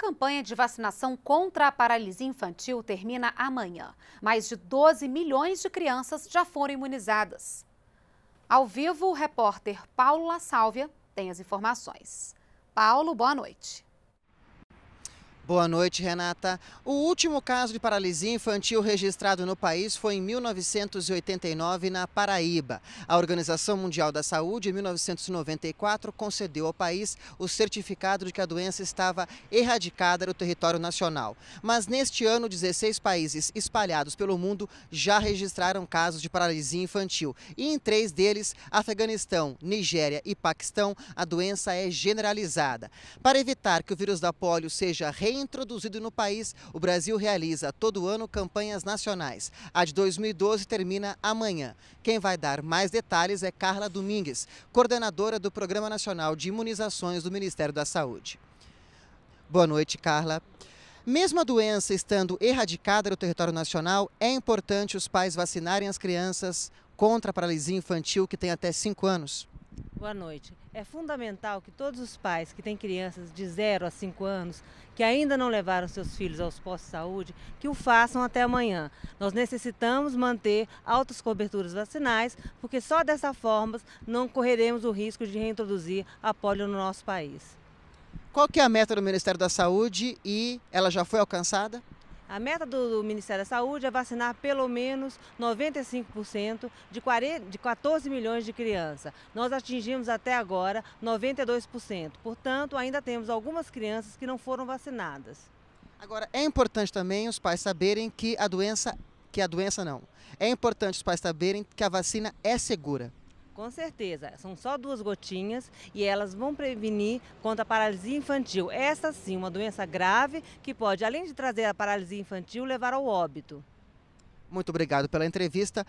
A campanha de vacinação contra a paralisia infantil termina amanhã. Mais de 12 milhões de crianças já foram imunizadas. Ao vivo, o repórter Paulo La Sálvia tem as informações. Paulo, boa noite. Boa noite, Renata. O último caso de paralisia infantil registrado no país foi em 1989, na Paraíba. A Organização Mundial da Saúde, em 1994, concedeu ao país o certificado de que a doença estava erradicada no território nacional. Mas neste ano, 16 países espalhados pelo mundo já registraram casos de paralisia infantil. E em três deles, Afeganistão, Nigéria e Paquistão, a doença é generalizada. Para evitar que o vírus da polio seja reintroduzido, introduzido no país, o Brasil realiza todo ano campanhas nacionais. A de 2012 termina amanhã. Quem vai dar mais detalhes é Carla Domingues, coordenadora do Programa Nacional de Imunizações do Ministério da Saúde. Boa noite, Carla. Mesmo a doença estando erradicada no território nacional, é importante os pais vacinarem as crianças contra a paralisia infantil que tem até 5 anos. Boa noite. É fundamental que todos os pais que têm crianças de 0 a 5 anos, que ainda não levaram seus filhos aos postos de saúde, que o façam até amanhã. Nós necessitamos manter altas coberturas vacinais, porque só dessa forma não correremos o risco de reintroduzir a polio no nosso país. Qual que é a meta do Ministério da Saúde e ela já foi alcançada? A meta do Ministério da Saúde é vacinar pelo menos 95% de, 14 milhões de crianças. Nós atingimos até agora 92%. Portanto, ainda temos algumas crianças que não foram vacinadas. Agora, é importante também os pais saberem que a doença, que a doença não. É importante os pais saberem que a vacina é segura. Com certeza, são só duas gotinhas e elas vão prevenir contra a paralisia infantil. Essa sim, uma doença grave que pode, além de trazer a paralisia infantil, levar ao óbito. Muito obrigado pela entrevista.